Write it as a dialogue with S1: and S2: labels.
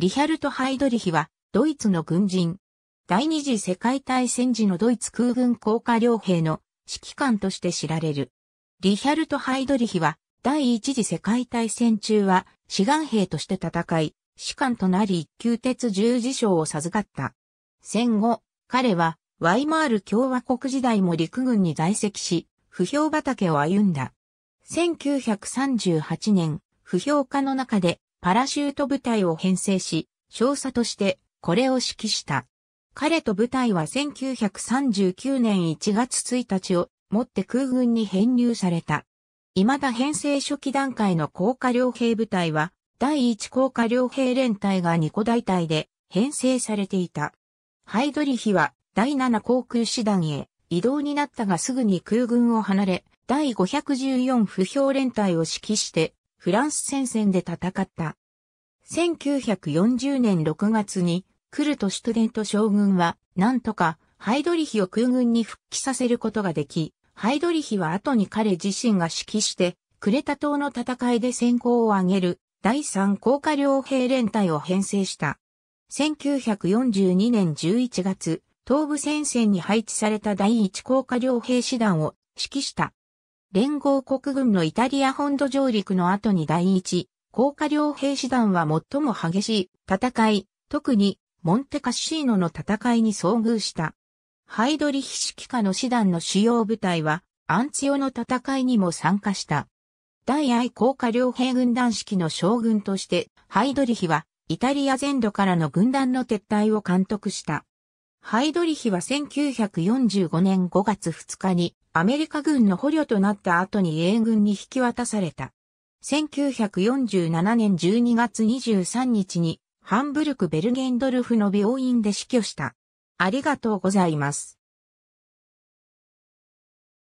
S1: リヒャルト・ハイドリヒは、ドイツの軍人。第二次世界大戦時のドイツ空軍降下両兵の指揮官として知られる。リヒャルト・ハイドリヒは、第一次世界大戦中は、志願兵として戦い、士官となり一級鉄十字章を授かった。戦後、彼は、ワイマール共和国時代も陸軍に在籍し、不評畑を歩んだ。1938年、不評家の中で、パラシュート部隊を編成し、少佐としてこれを指揮した。彼と部隊は1939年1月1日をもって空軍に編入された。未だ編成初期段階の高架両兵部隊は、第1高架両兵連隊が2個大隊で編成されていた。ハイドリヒは第7航空師団へ移動になったがすぐに空軍を離れ、第514不評連隊を指揮してフランス戦線で戦った。1940年6月に、クルト・シュトデント将軍は、なんとか、ハイドリヒを空軍に復帰させることができ、ハイドリヒは後に彼自身が指揮して、クレタ島の戦いで先行を挙げる、第3高架両兵連隊を編成した。1942年11月、東部戦線に配置された第1高架両兵師団を指揮した連合国軍のイタリア本土上陸の後に第一、高架両兵士団は最も激しい戦い、特にモンテカッシーノの戦いに遭遇した。ハイドリヒ式下の師団の主要部隊はアンチオの戦いにも参加した。第愛高架両兵軍団式の将軍としてハイドリヒはイタリア全土からの軍団の撤退を監督した。ハイドリヒは1945年5月2日にアメリカ軍の捕虜となった後に英軍に引き渡された。1947年12月23日にハンブルクベルゲンドルフの病院で死去した。ありがとうございます。